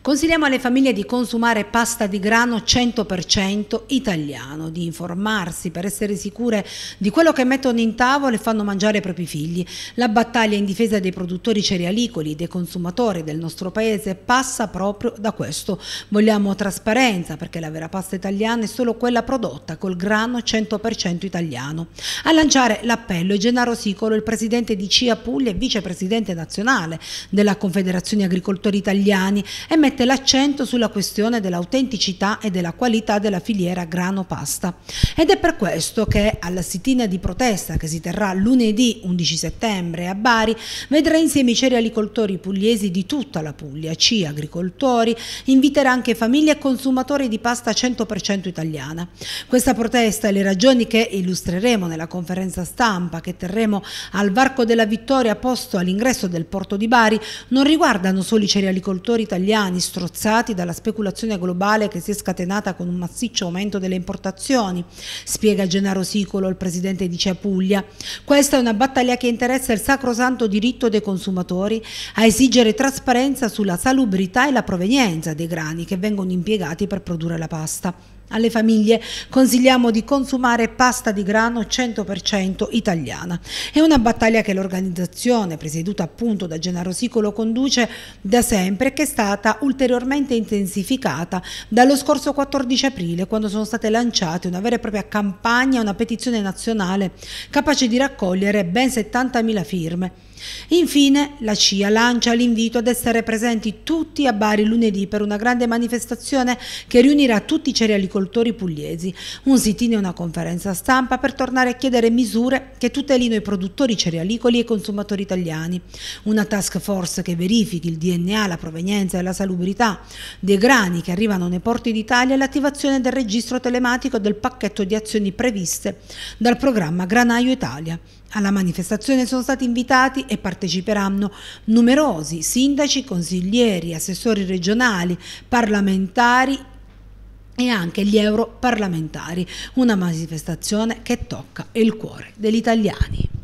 Consigliamo alle famiglie di consumare pasta di grano 100% italiano, di informarsi per essere sicure di quello che mettono in tavola e fanno mangiare i propri figli. La battaglia in difesa dei produttori cerealicoli, dei consumatori del nostro paese passa proprio da questo. Vogliamo trasparenza perché la vera pasta italiana è solo quella prodotta col grano 100% italiano. A lanciare l'appello è Gennaro Sicolo, il presidente di CIA Puglia e vicepresidente nazionale della Confederazione Agricoltori Italiani e mette l'accento sulla questione dell'autenticità e della qualità della filiera grano-pasta. Ed è per questo che alla sitina di protesta che si terrà lunedì 11 settembre a Bari vedrà insieme i cerealicoltori pugliesi di tutta la Puglia, ci agricoltori, inviterà anche famiglie e consumatori di pasta 100% italiana. Questa protesta e le ragioni che illustreremo nella conferenza stampa che terremo al Varco della Vittoria posto all'ingresso del porto di Bari non riguardano solo i cerealicoltori italiani rimasti strozzati dalla speculazione globale che si è scatenata con un massiccio aumento delle importazioni, spiega Gennaro Sicolo, il presidente di Ciapuglia. Questa è una battaglia che interessa il sacrosanto diritto dei consumatori a esigere trasparenza sulla salubrità e la provenienza dei grani che vengono impiegati per produrre la pasta. Alle famiglie consigliamo di consumare pasta di grano 100% italiana. È una battaglia che l'organizzazione, presieduta appunto da Gennaro Sicolo, conduce da sempre e che è stata ulteriormente intensificata dallo scorso 14 aprile, quando sono state lanciate una vera e propria campagna, una petizione nazionale capace di raccogliere ben 70.000 firme Infine, la CIA lancia l'invito ad essere presenti tutti a Bari lunedì per una grande manifestazione che riunirà tutti i cerealicoltori pugliesi, un sit-in e una conferenza stampa per tornare a chiedere misure che tutelino i produttori cerealicoli e i consumatori italiani, una task force che verifichi il DNA, la provenienza e la salubrità dei grani che arrivano nei porti d'Italia e l'attivazione del registro telematico del pacchetto di azioni previste dal programma Granaio Italia. Alla manifestazione sono stati invitati e parteciperanno numerosi sindaci, consiglieri, assessori regionali, parlamentari e anche gli europarlamentari, una manifestazione che tocca il cuore degli italiani.